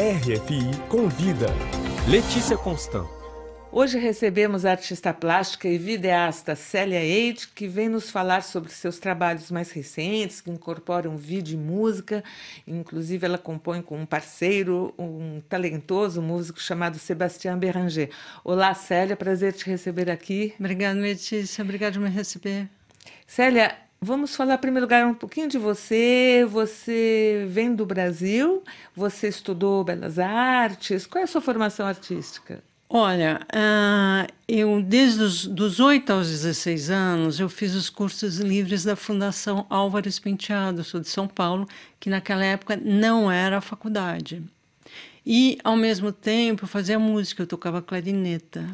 RFI Convida. Letícia Constant. Hoje recebemos a artista plástica e videasta Célia Eide, que vem nos falar sobre seus trabalhos mais recentes, que incorporam vídeo e música. Inclusive, ela compõe com um parceiro, um talentoso músico chamado Sebastião Beranger. Olá, Célia, prazer te receber aqui. Obrigada, Letícia. Obrigada por me receber. Célia, Vamos falar, em primeiro lugar, um pouquinho de você. Você vem do Brasil, você estudou Belas Artes. Qual é a sua formação artística? Olha, uh, eu desde os dos 8 aos 16 anos, eu fiz os cursos livres da Fundação Álvares Penteado, sou de São Paulo, que naquela época não era a faculdade. E, ao mesmo tempo, eu fazia música, eu tocava clarineta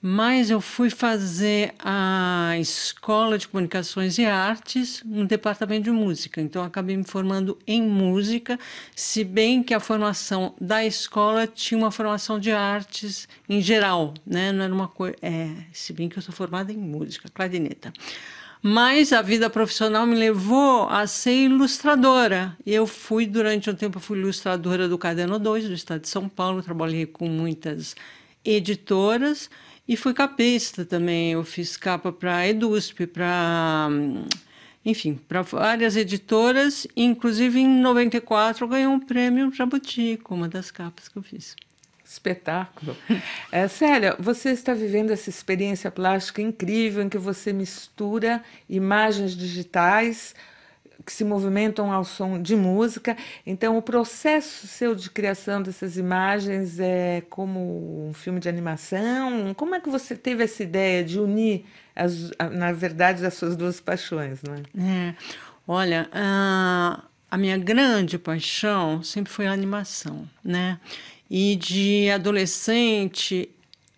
mas eu fui fazer a escola de comunicações e artes no departamento de música. Então acabei me formando em música, se bem que a formação da escola tinha uma formação de artes em geral, né? Não era uma coisa, é, se bem que eu sou formada em música, clarineta. Mas a vida profissional me levou a ser ilustradora. Eu fui durante um tempo fui ilustradora do Caderno 2 do estado de São Paulo, trabalhei com muitas editoras e fui capista também. Eu fiz capa para EduSP, para. Enfim, para várias editoras. Inclusive, em 94, eu ganhei um prêmio Jabuti, com uma das capas que eu fiz. Espetáculo. É, Célia, você está vivendo essa experiência plástica incrível em que você mistura imagens digitais que se movimentam ao som de música. Então, o processo seu de criação dessas imagens é como um filme de animação? Como é que você teve essa ideia de unir, as, na verdade, as suas duas paixões? Né? É. Olha, a, a minha grande paixão sempre foi a animação, né? E de adolescente,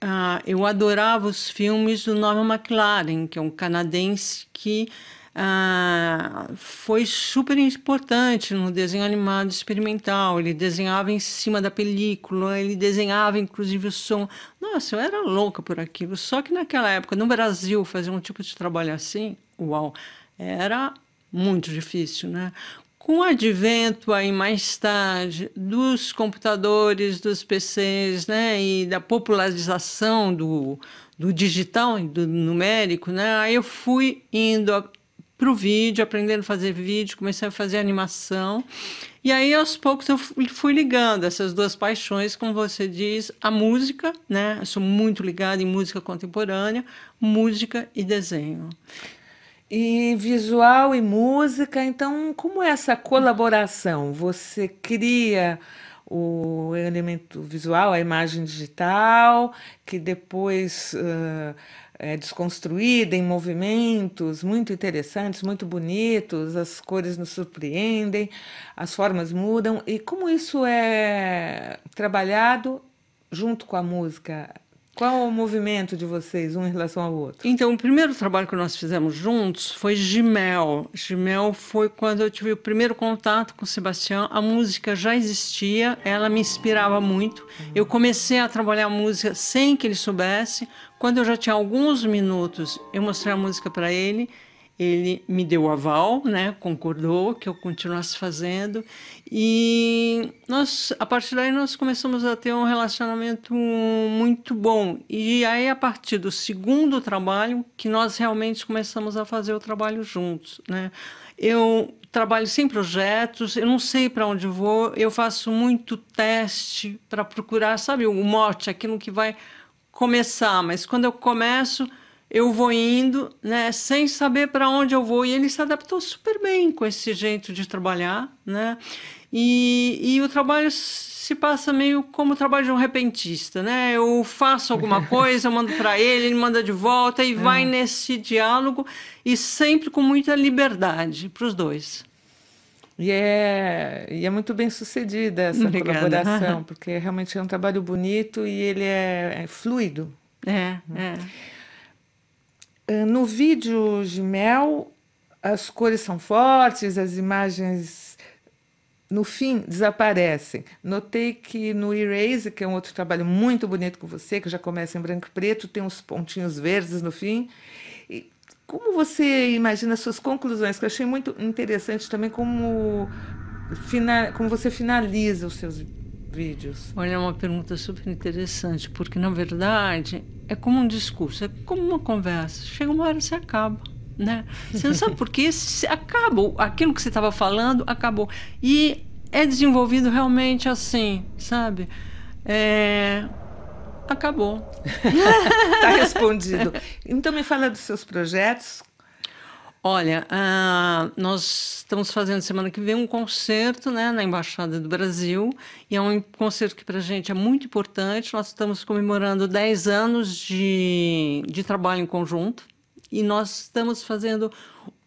ah, eu adorava os filmes do Norman McLaren, que é um canadense que ah, foi super importante no desenho animado experimental. Ele desenhava em cima da película, ele desenhava inclusive o som. Nossa, eu era louca por aquilo. Só que naquela época, no Brasil, fazer um tipo de trabalho assim, uau, era muito difícil, né? Com o advento aí mais tarde dos computadores, dos PCs, né, e da popularização do, do digital, do numérico, né, aí eu fui indo para o vídeo, aprendendo a fazer vídeo, comecei a fazer animação. E aí, aos poucos, eu fui ligando essas duas paixões, como você diz, a música, né? Eu sou muito ligada em música contemporânea, música e desenho. E visual e música, então, como é essa colaboração? Você cria o elemento visual, a imagem digital, que depois uh, é desconstruída em movimentos muito interessantes, muito bonitos, as cores nos surpreendem, as formas mudam. E como isso é trabalhado junto com a música? Qual o movimento de vocês, um em relação ao outro? Então, o primeiro trabalho que nós fizemos juntos foi Gimel. Gimel foi quando eu tive o primeiro contato com o Sebastião. A música já existia, ela me inspirava muito. Eu comecei a trabalhar a música sem que ele soubesse. Quando eu já tinha alguns minutos, eu mostrei a música para ele ele me deu o aval, né? Concordou que eu continuasse fazendo e nós, a partir daí, nós começamos a ter um relacionamento muito bom. E aí, a partir do segundo trabalho, que nós realmente começamos a fazer o trabalho juntos, né? Eu trabalho sem projetos, eu não sei para onde vou, eu faço muito teste para procurar, sabe, o mote, aquilo que vai começar, mas quando eu começo, eu vou indo, né, sem saber para onde eu vou. E ele se adaptou super bem com esse jeito de trabalhar, né? E, e o trabalho se passa meio como o trabalho de um repentista, né? Eu faço alguma coisa, eu mando para ele, ele manda de volta e é. vai nesse diálogo e sempre com muita liberdade para os dois. E é, e é muito bem sucedida essa Obrigada. colaboração, porque realmente é um trabalho bonito e ele é, é fluido. É, né? é. Ah, no vídeo de Mel, as cores são fortes, as imagens no fim desaparecem. Notei que no Erase, que é um outro trabalho muito bonito com você, que já começa em branco e preto, tem uns pontinhos verdes no fim. E como você imagina suas conclusões? Que eu achei muito interessante também como, como você finaliza os seus vídeos? Olha, é uma pergunta super interessante, porque na verdade é como um discurso, é como uma conversa. Chega uma hora você acaba. Né? Você não sabe por quê, acabou. Aquilo que você estava falando acabou. E é desenvolvido realmente assim, sabe? É... Acabou. tá respondido. Então me fala dos seus projetos. Olha, uh, nós estamos fazendo semana que vem um concerto né, na Embaixada do Brasil, e é um concerto que para a gente é muito importante. Nós estamos comemorando 10 anos de, de trabalho em conjunto, e nós estamos fazendo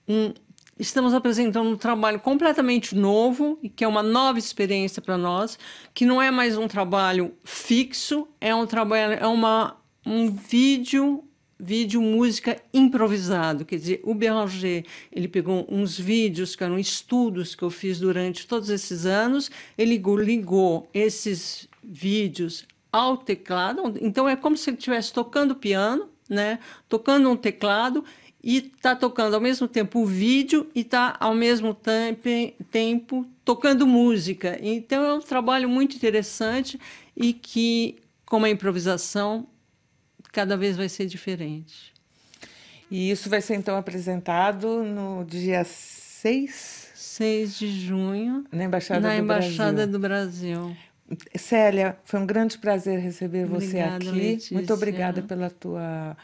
um. Estamos apresentando um trabalho completamente novo e que é uma nova experiência para nós, que não é mais um trabalho fixo, é um trabalho, é uma, um vídeo vídeo música improvisado, quer dizer, o Béranger, ele pegou uns vídeos que eram estudos que eu fiz durante todos esses anos, ele ligou esses vídeos ao teclado, então é como se ele estivesse tocando piano, né, tocando um teclado e tá tocando ao mesmo tempo o vídeo e tá ao mesmo tempo tocando música. Então é um trabalho muito interessante e que como a improvisação cada vez vai ser diferente. E isso vai ser então apresentado no dia 6? 6 de junho. Na Embaixada, na do, Embaixada Brasil. do Brasil. Célia, foi um grande prazer receber você obrigada, aqui. Letícia. Muito obrigada pela tua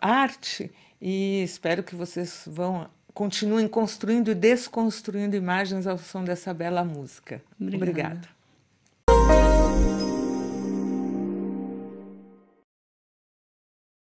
arte e espero que vocês vão continuem construindo e desconstruindo imagens ao som dessa bela música. Obrigada. obrigada.